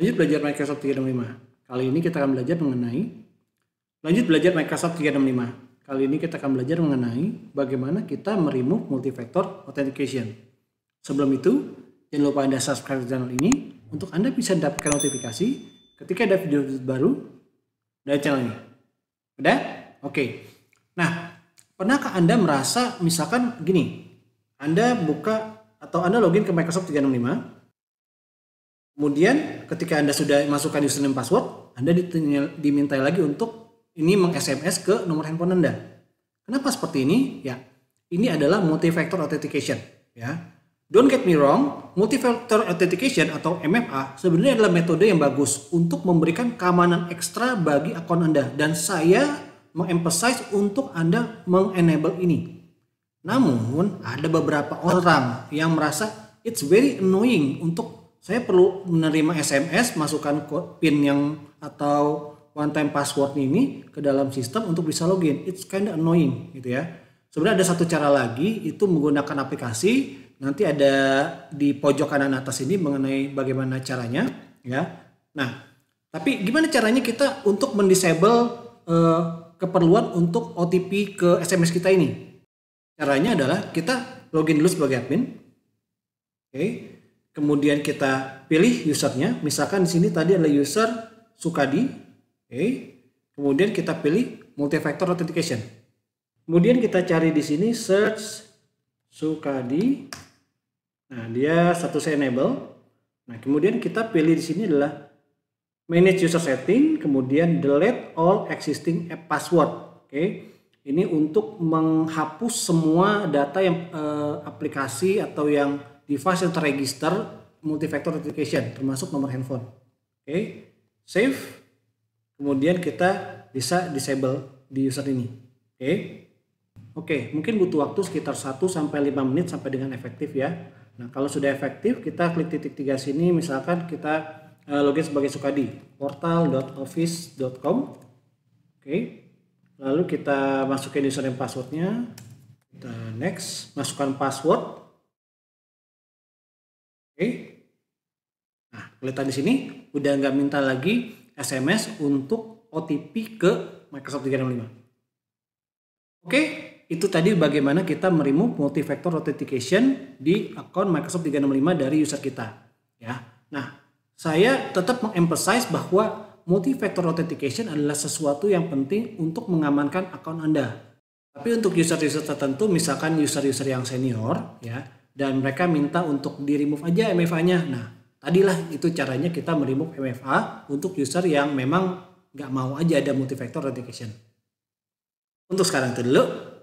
Lanjut belajar Microsoft 365. Kali ini kita akan belajar mengenai lanjut belajar Microsoft 365. Kali ini kita akan belajar mengenai bagaimana kita merimu multifactor authentication. Sebelum itu, jangan lupa Anda subscribe channel ini untuk Anda bisa dapatkan notifikasi ketika ada video baru dari channel ini. Udah? Oke. Okay. Nah, pernahkah Anda merasa misalkan gini, Anda buka atau Anda login ke Microsoft 365, Kemudian ketika Anda sudah masukkan username password, Anda diminta lagi untuk ini meng-SMS ke nomor handphone Anda. Kenapa seperti ini? Ya, ini adalah multi-factor authentication. Ya, Don't get me wrong, multi-factor authentication atau MFA sebenarnya adalah metode yang bagus untuk memberikan keamanan ekstra bagi akun Anda. Dan saya mengemphasize untuk Anda mengenable ini. Namun, ada beberapa orang yang merasa it's very annoying untuk saya perlu menerima SMS masukkan kode PIN yang atau one time password ini ke dalam sistem untuk bisa login. It's kind of annoying gitu ya. Sebenarnya ada satu cara lagi itu menggunakan aplikasi. Nanti ada di pojok kanan atas ini mengenai bagaimana caranya ya. Nah, tapi gimana caranya kita untuk mendisable eh, keperluan untuk OTP ke SMS kita ini? Caranya adalah kita login dulu sebagai admin. Oke. Okay kemudian kita pilih usernya. Misalkan di sini tadi adalah user Sukadi. Oke. Okay. Kemudian kita pilih Multi Factor authentication. Kemudian kita cari di sini search Sukadi. Nah, dia status enable. Nah, kemudian kita pilih di sini adalah manage user setting, kemudian delete all existing app password. Oke. Okay. Ini untuk menghapus semua data yang eh, aplikasi atau yang device yang terregister multifactor authentication termasuk nomor handphone. Oke, okay. save. Kemudian kita bisa disable di user ini. Oke. Okay. Oke, okay. mungkin butuh waktu sekitar 1 sampai 5 menit sampai dengan efektif ya. Nah, kalau sudah efektif kita klik titik tiga sini misalkan kita eh, login sebagai Sukadi, portal.office.com. Oke. Okay. Lalu kita masukin username passwordnya. Kita next, masukkan password Oke. Nah, kelihatan di sini udah nggak minta lagi SMS untuk OTP ke Microsoft 365. Oke, itu tadi bagaimana kita merimove multi-factor authentication di akun Microsoft 365 dari user kita. Ya. Nah, saya tetap mengemphasize bahwa multi multi-factor authentication adalah sesuatu yang penting untuk mengamankan akun Anda. Tapi untuk user-user tertentu, misalkan user-user yang senior, ya, dan mereka minta untuk di remove aja MFA-nya. Nah, tadilah itu caranya kita meremove MFA untuk user yang memang nggak mau aja ada multifactor authentication. Untuk sekarang itu dulu.